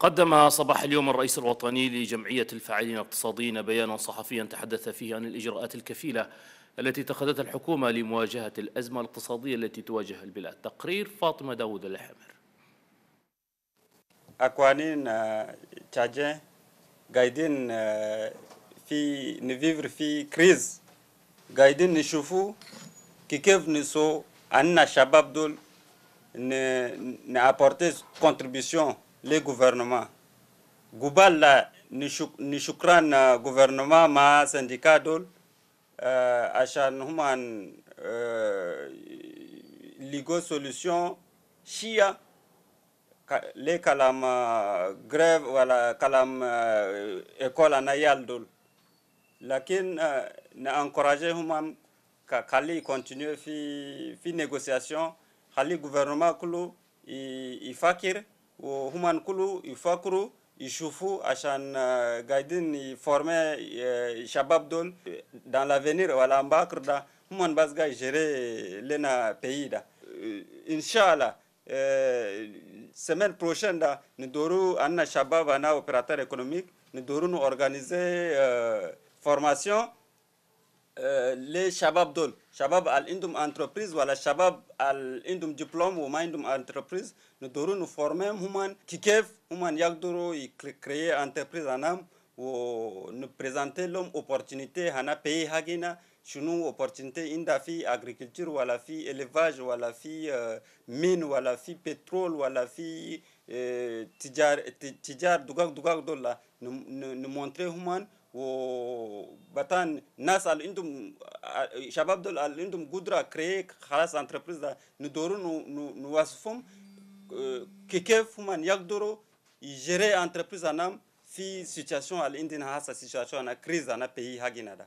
قدم صباح اليوم الرئيس الوطني لجمعية الفاعلين الاقتصاديين بيانا صحفيا تحدث فيه عن الإجراءات الكفيلة التي اتخذتها الحكومة لمواجهة الأزمة الاقتصادية التي تواجه البلاد تقرير فاطمة داود الحمر أكوانين آه، تاجين قايدين آه، في نفيفر في كريز قايدين نشوفوا كيف نسو أن الشباب دول نابورتي كونتريبيسيون les gouvernements. la ni shukran euh, gouvernement ma syndicat dol euh, achan human euh, ligo solution chia le kalam grève wala kalam école anayal dol lakin na encourager human kali continue fi fi négociation khali gouvernement kulu i fakir Human Kulu, Ishufu, Ashan uh, Gaidin, il formait eh, Shabab Dans l'avenir, voilà, en Human gérer eh, le pays. Eh, Inch'Allah, semaine prochaine, da, Anna Shabab, opérateur économique, nous formation. Euh, les Shabab Dol. Shabab al Indum Entreprise, voilà chabab al Indum Diplôme ou Mindum Entreprise. Nous devons nous former, human devons human une il créer entreprise en âme ou nous présenter l'homme opportunité, Hana Pays Hagina shinu opportunité inda fi agriculture wala fi élevage wala fi uh, mine wala fi pétrole wala fi uh, tijar tijar dugak dugak dolla ni montre human wo batan nas al indum shabab dol al indum gudra créer khalas entreprise da ni doru nous nous nu wasfum uh, kekef human doro gérer entreprise anam fi situation al indin hasa situation na crise na pays haginada